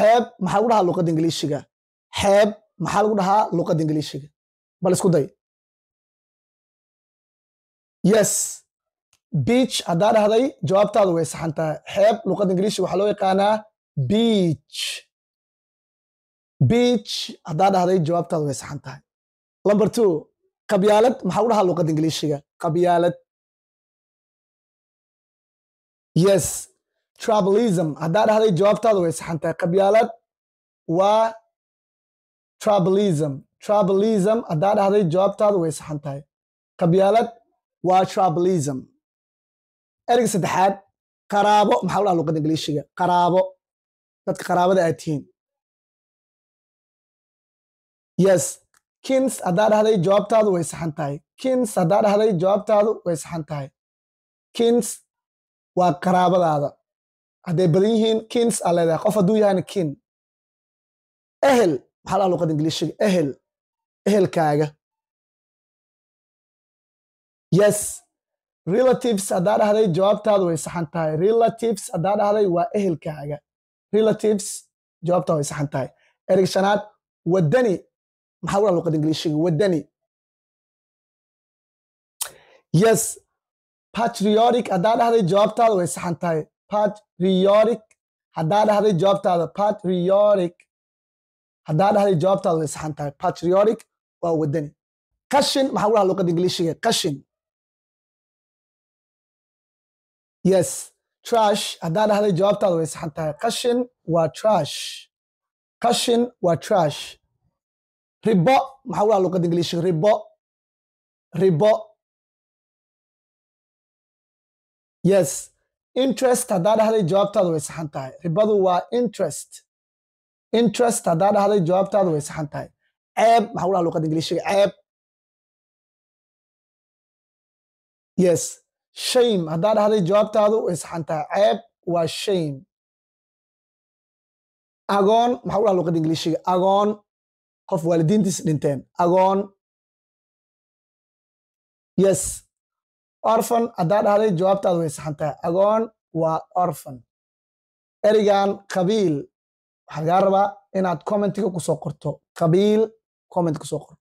xeeb maxaa lagu dhahaa luqadda ingiliishiga xeeb maxaa lagu dhahaa luqadda ingiliishiga bal isku day yes beach haddaa dhahday jawaabtaadu way saxan tahay xeeb luqadda ingiliishiga waxaa loo yaqaanaa beach beach haddaa dhahday jawaabtaadu way saxan tahay number two qabyaalad maxaa lagu dhahaa luqadda ingiliishiga qabyaalad yes trabalism haddaa dhahday jawaabtaadu way saxantahay qabyaalad waa trabalism trabalism haddaa dhahday jawaabtaadu way saxan tahay qabyaalad waa trabalism ereyga saddexaad qaraabo maxaa ladhaha luqada ingliishiga qaraabo dadka qaraabada aad tihiin yes kins haddaa dhahday jawaabtaadu way saxan tahay kins haddaa dhahday jawaabtaadu way saxan tahay kins waa qaraabadaada hadday badan yihiin kins aa leedahay qof hadduu yahayna kin ehel maxaa laha luqad ingiliishiga ehel ehelkaaga yes relatives haddaa dhahday jawaabtaadu way saxan tahay relatives haddaa dhahday waa ehelkaaga relatives jawaabtaa way saxan tahay erig shanaad waddani maxaa lagu luqad ingliishiga waddani yes patriotic haddaa dhahday jawaabtaadu way saxan tahay patriotic haddaa dhahday jawaabtaada patriotic haddaa dhahday jawaabtaada way saxan tahay patriotic waa wadani qashin maxaa dhaha luqadda ingiliishiga qashin yes trash haddaa dhahday jawaabtaada way saxan tahay qashin waa trash qashin waa trash ribo maxaa dhaha luqadda ingiliishiga ribo ribo yes interest haddaa dhahday jawaabtaadu way saxan tahay ribadu waa interest interest haddaa dhahday jawaabtaadu way saxan tahay ceeb maxaa u dhaha luqadda ingiliishiga ceeb yes shame haddaa dhahday jawaabtaadu way saxan tahay ceeb waa shame agoon maxaa u dhaha luqad ingiliishiga agoon qof waalidiintiis dhinteen agoon yes orfan haddaa dhahday jawaabtaad way saxantaha agoon waa orfan erigan qabiil waxaan gaa rabaa inaad commentiga kusoo qorto qabiil comment kusoo qor